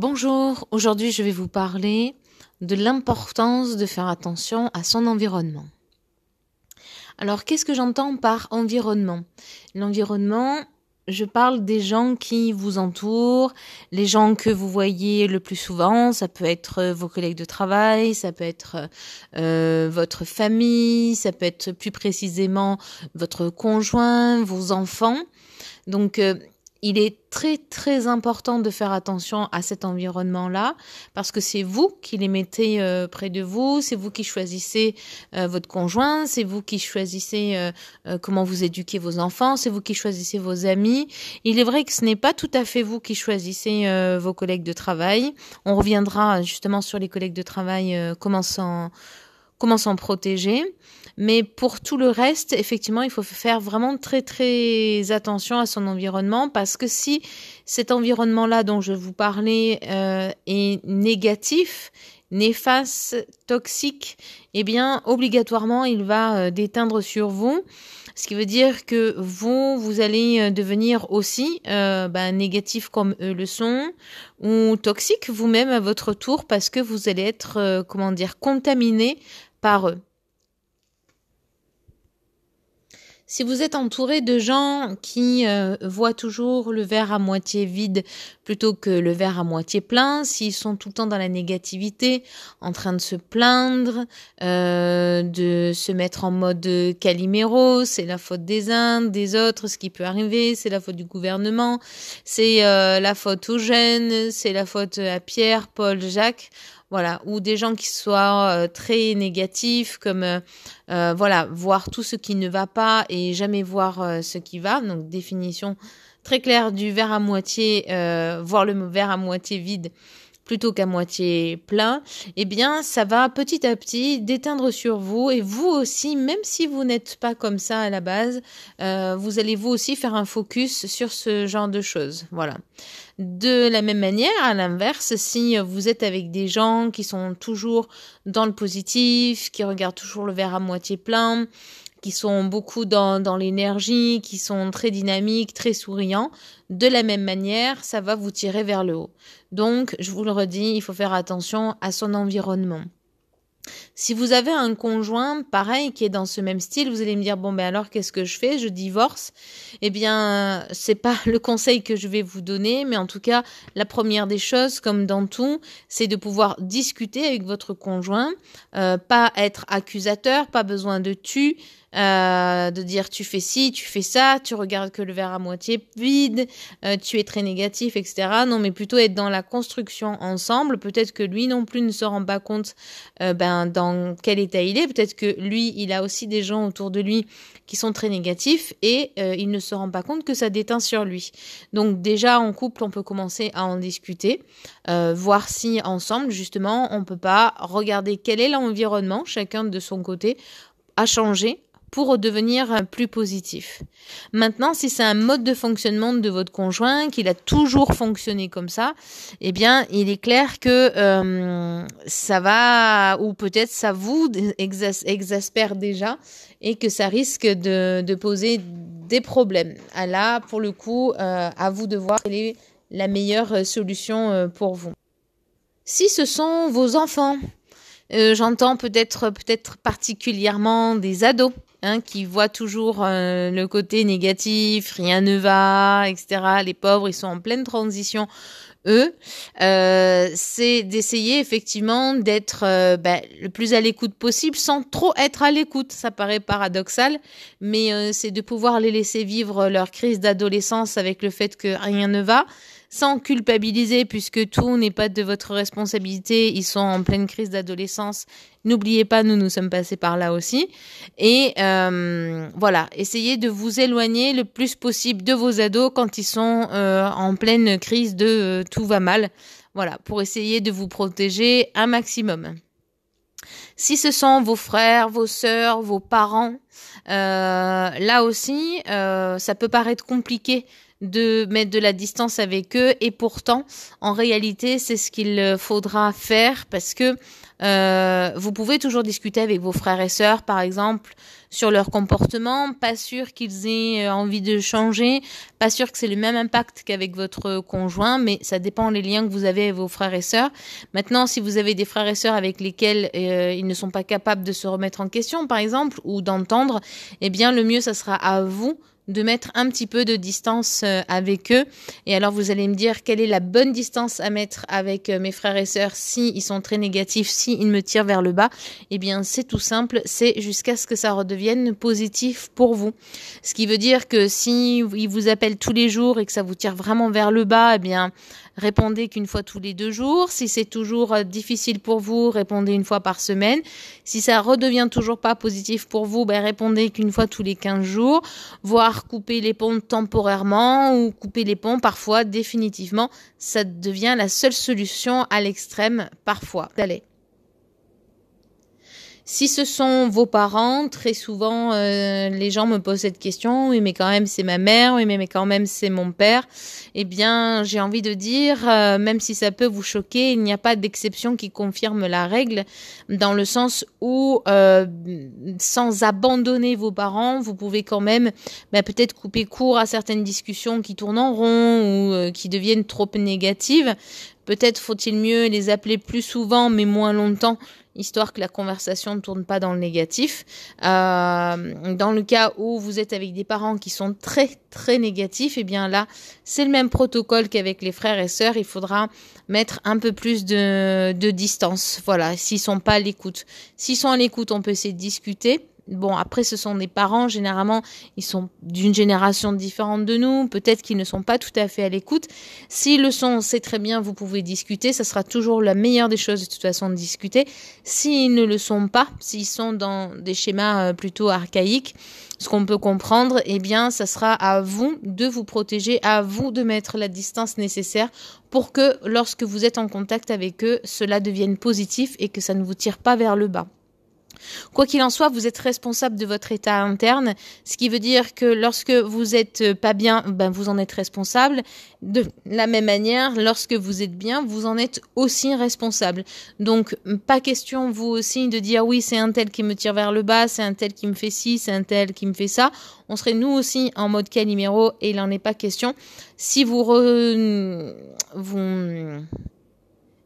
Bonjour, aujourd'hui je vais vous parler de l'importance de faire attention à son environnement. Alors qu'est-ce que j'entends par environnement L'environnement, je parle des gens qui vous entourent, les gens que vous voyez le plus souvent, ça peut être euh, vos collègues de travail, ça peut être euh, votre famille, ça peut être plus précisément votre conjoint, vos enfants. Donc euh, il est très très important de faire attention à cet environnement-là parce que c'est vous qui les mettez euh, près de vous, c'est vous qui choisissez euh, votre conjoint, c'est vous qui choisissez euh, comment vous éduquez vos enfants, c'est vous qui choisissez vos amis. Il est vrai que ce n'est pas tout à fait vous qui choisissez vos collègues de travail. On reviendra justement sur les collègues de travail, commençant comment s'en protéger. Mais pour tout le reste, effectivement, il faut faire vraiment très très attention à son environnement parce que si cet environnement-là dont je vous parlais euh, est négatif, néfaste, toxique, eh bien, obligatoirement, il va euh, déteindre sur vous. Ce qui veut dire que vous, vous allez euh, devenir aussi bah, négatif comme eux le sont, ou toxique vous-même à votre tour, parce que vous allez être, comment dire, contaminé par eux. Si vous êtes entouré de gens qui euh, voient toujours le verre à moitié vide plutôt que le verre à moitié plein, s'ils sont tout le temps dans la négativité, en train de se plaindre, euh, de se mettre en mode calimero, c'est la faute des uns, des autres, ce qui peut arriver, c'est la faute du gouvernement, c'est euh, la faute aux jeunes, c'est la faute à Pierre, Paul, Jacques, voilà, ou des gens qui soient euh, très négatifs, comme euh, euh, voilà, voir tout ce qui ne va pas et jamais voir ce qui va. Donc définition très claire du verre à moitié, voir le verre à moitié vide plutôt qu'à moitié plein, eh bien ça va petit à petit déteindre sur vous et vous aussi, même si vous n'êtes pas comme ça à la base, euh, vous allez vous aussi faire un focus sur ce genre de choses. Voilà. De la même manière, à l'inverse, si vous êtes avec des gens qui sont toujours dans le positif, qui regardent toujours le verre à moitié plein, qui sont beaucoup dans, dans l'énergie, qui sont très dynamiques, très souriants, de la même manière, ça va vous tirer vers le haut. Donc, je vous le redis, il faut faire attention à son environnement. Si vous avez un conjoint pareil qui est dans ce même style, vous allez me dire bon ben alors qu'est-ce que je fais Je divorce Eh bien, c'est pas le conseil que je vais vous donner, mais en tout cas, la première des choses comme dans tout, c'est de pouvoir discuter avec votre conjoint, euh, pas être accusateur, pas besoin de tu, euh, de dire tu fais ci, tu fais ça, tu regardes que le verre à moitié vide, euh, tu es très négatif, etc. Non, mais plutôt être dans la construction ensemble. Peut-être que lui non plus ne se rend pas compte, ben ben, dans quel état il est. Peut-être que lui, il a aussi des gens autour de lui qui sont très négatifs et euh, il ne se rend pas compte que ça déteint sur lui. Donc déjà en couple, on peut commencer à en discuter, euh, voir si ensemble, justement, on peut pas regarder quel est l'environnement, chacun de son côté, à changer pour devenir euh, plus positif. Maintenant, si c'est un mode de fonctionnement de votre conjoint, qu'il a toujours fonctionné comme ça, eh bien, il est clair que euh, ça va, ou peut-être ça vous exaspère déjà, et que ça risque de, poser des problèmes. À ah, là, pour le coup, euh, à vous de voir quelle est la meilleure solution pour vous. Si ce sont vos enfants euh, j'entends peut-être peut-être particulièrement des ados. Hein, qui voient toujours euh, le côté négatif, rien ne va, etc. Les pauvres, ils sont en pleine transition, eux. Euh, c'est d'essayer effectivement d'être ben, le plus à l'écoute possible sans trop être à l'écoute. Ça paraît paradoxal, mais c'est de pouvoir les laisser vivre leur crise d'adolescence avec le fait que rien ne va sans culpabiliser puisque tout n'est pas de votre responsabilité. Ils sont en pleine crise d'adolescence. N'oubliez pas, nous nous sommes passés par là aussi. Et euh, voilà, essayez de vous éloigner le plus possible de vos ados quand ils sont euh, en pleine crise de euh, tout va mal. Voilà, pour essayer de vous protéger un maximum. Si ce sont vos frères, vos sœurs, vos parents, là aussi, ça peut paraître compliqué de mettre de la distance avec eux et pourtant en réalité c'est ce qu'il euh, faudra faire parce que euh, vous pouvez toujours discuter avec vos frères et sœurs par exemple sur leur comportement pas sûr qu'ils aient euh, envie de changer pas sûr que c'est le même impact qu'avec votre conjoint mais ça dépend les liens que vous avez avec vos frères et sœurs maintenant si vous avez des frères et sœurs avec lesquels ils ne sont pas capables de se remettre en question par exemple ou d'entendre eh bien le mieux ça sera à vous de mettre un petit peu de distance euh, avec eux. Et alors vous allez me dire quelle est la bonne distance à mettre avec euh, mes frères et sœurs si sont très négatifs, si me tirent vers le bas. Eh bien c'est tout simple, c'est jusqu'à ce que ça redevienne positif pour vous. Ce qui veut dire que si ils vous appellent tous les jours et que ça vous tire vraiment vers le bas, eh bien répondez qu'une fois tous les deux jours. Si c'est toujours euh, difficile pour vous, répondez une fois par semaine. Si ça redevient toujours pas positif pour vous, ben répondez qu'une fois tous les 15 jours, voire couper les ponts temporairement ou couper les ponts parfois définitivement. Ça devient la seule solution à l'extrême parfois. Allez. Si ce sont vos parents, très souvent euh, les gens me posent cette question, oui mais quand même c'est ma mère, oui mais, quand même c'est mon père. Eh bien j'ai envie de dire, euh, même si ça peut vous choquer, il n'y a pas d'exception qui confirme la règle, dans le sens où euh, sans abandonner vos parents, vous pouvez quand même bah, peut-être couper court à certaines discussions qui tournent en rond ou qui deviennent trop négatives. Peut-être faut-il mieux les appeler plus souvent mais moins longtemps histoire que la conversation ne tourne pas dans le négatif. Euh, dans le cas où vous êtes avec des parents qui sont très très négatifs, et eh bien là, c'est le même protocole qu'avec les frères et sœurs. Il faudra mettre un peu plus de, de distance. Voilà, s'ils sont pas à l'écoute. S'ils sont à l'écoute, on peut essayer de discuter bon, après, ce sont des parents, généralement, ils sont d'une génération différente de nous, peut-être qu'ils ne sont pas tout à fait à l'écoute. S'ils le sont, c'est très bien, vous pouvez discuter, ça sera toujours la meilleure des choses, de toute façon, de discuter. S'ils ne le sont pas, s'ils sont dans des schémas euh, plutôt archaïques, ce qu'on peut comprendre, eh bien, ça sera à vous de vous protéger, à vous de mettre la distance nécessaire pour que lorsque vous êtes en contact avec eux, cela devienne positif et que ça ne vous tire pas vers le bas. Quoi qu'il en soit, vous êtes responsable de votre état interne, ce qui veut dire que lorsque vous êtes euh, pas bien, ben, vous en êtes responsable. De la même manière, lorsque vous êtes bien, vous en êtes aussi responsable. Donc, mm, pas question, vous aussi, de dire oui, c'est un tel qui me tire vers le bas, c'est un tel qui me fait ci, c'est un tel qui me fait ça. On serait nous aussi en mode numéro, et il n'en est pas question. Si vous, mm, vous mm,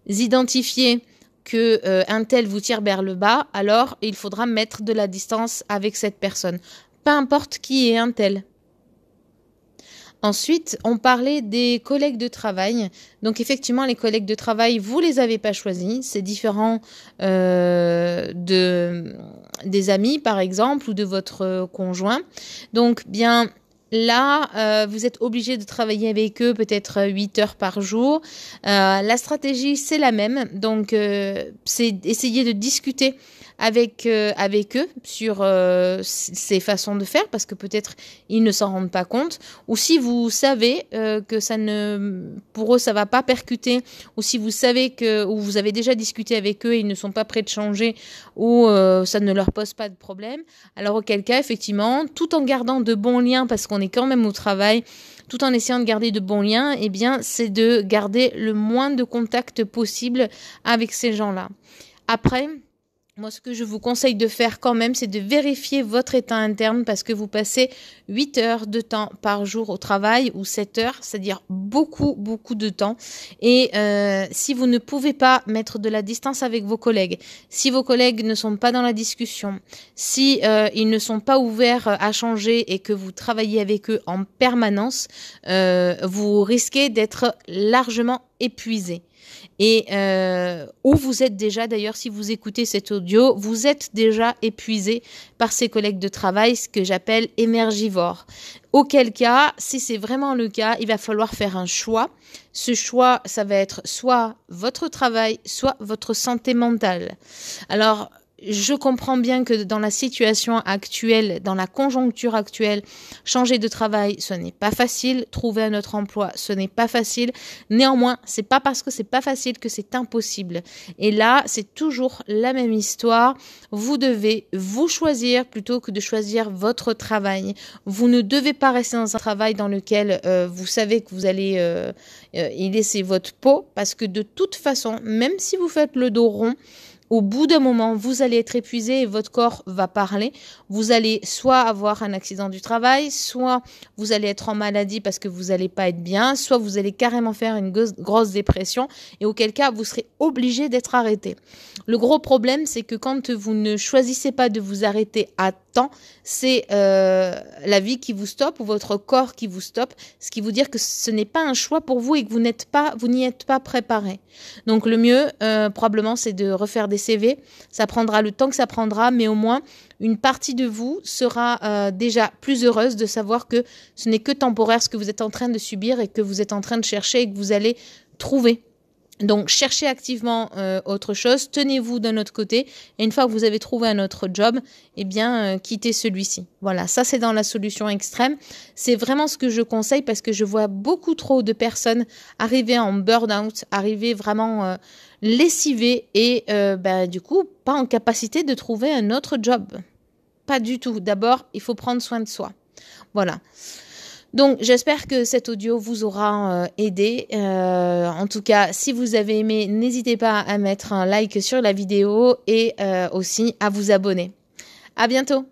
identifiez que euh, un tel vous tire vers le bas, alors il faudra mettre de la distance avec cette personne. Peu importe qui est un tel. Ensuite, on parlait des collègues de travail. Donc effectivement, les collègues de travail, vous les avez pas choisis. C'est différent euh, de des amis, par exemple, ou de votre conjoint. Donc bien, Là, euh, vous êtes obligé de travailler avec eux peut-être 8 euh, heures par jour. Euh, la stratégie, c'est la même. Donc, c'est essayer de discuter avec, euh, avec eux sur euh, ces façons de faire parce que peut-être ils ne s'en rendent pas compte. Ou si vous savez euh, que ça ne, pour eux, ça va pas percuter, ou si vous savez que, ou vous avez déjà discuté avec eux et ils ne sont pas prêts de changer, ou ça ne leur pose pas de problème, alors auquel cas, effectivement, tout en gardant de bons liens parce qu'on est quand même au travail, tout en essayant de garder de bons liens, eh bien, c'est de garder le moins de contact possible avec ces gens-là. Après, moi, ce que je vous conseille de faire quand même, c'est de vérifier votre état interne parce que vous passez 8 heures de temps par jour au travail ou 7 heures, c'est-à-dire beaucoup, beaucoup de temps. Et euh, si vous ne pouvez pas mettre de la distance avec vos collègues, si vos collègues ne sont pas dans la discussion, si euh, ils ne sont pas ouverts euh, à changer et que vous travaillez avec eux en permanence, vous risquez d'être largement épuisé. Et euh, où vous êtes déjà, d'ailleurs, si vous écoutez cet audio, vous êtes déjà épuisé par ces collègues de travail, ce que j'appelle émergivore. Auquel cas, si c'est vraiment le cas, il va falloir faire un choix. Ce choix, ça va être soit votre travail, soit votre santé mentale. Alors, je comprends bien que dans la situation actuelle, dans la conjoncture actuelle, changer de travail, ce n'est pas facile, trouver un autre emploi, ce n'est pas facile. Néanmoins, c'est pas parce que c'est pas facile que c'est impossible. Et là, c'est toujours la même histoire. Vous devez vous choisir plutôt que de choisir votre travail. Vous ne devez pas rester dans un travail dans lequel euh, vous savez que vous allez euh, euh, y laisser votre peau parce que de toute façon, même si vous faites le dos rond, au bout d'un moment, vous allez être épuisé et votre corps va parler. Vous allez soit avoir un accident du travail, soit vous allez être en maladie parce que vous n'allez pas être bien, soit vous allez carrément faire une grosse dépression et auquel cas vous serez obligé d'être arrêté. Le gros problème, c'est que quand vous ne choisissez pas de vous arrêter à temps, c'est euh, la vie qui vous stoppe ou votre corps qui vous stoppe, ce qui vous dire que ce n'est pas un choix pour vous et que vous n'êtes pas, vous n'y êtes pas préparé. Donc le mieux, euh, probablement, c'est de refaire des CV. Ça prendra le temps que ça prendra, mais au moins une partie de vous sera euh, déjà plus heureuse de savoir que ce n'est que temporaire ce que vous êtes en train de subir et que vous êtes en train de chercher et que vous allez trouver. Donc cherchez activement euh, autre chose, tenez-vous d'un autre côté, et une fois que vous avez trouvé un autre job, eh bien euh, quittez celui-ci. Voilà, ça c'est dans la solution extrême. C'est vraiment ce que je conseille parce que je vois beaucoup trop de personnes arriver en burn-out, arriver vraiment euh, lessivées et bah, du coup pas en capacité de trouver un autre job. Pas du tout. D'abord, il faut prendre soin de soi. Voilà. Donc j'espère que cet audio vous aura euh, aidé. Euh, en tout cas, si vous avez aimé, n'hésitez pas à mettre un like sur la vidéo et euh, aussi à vous abonner. À bientôt.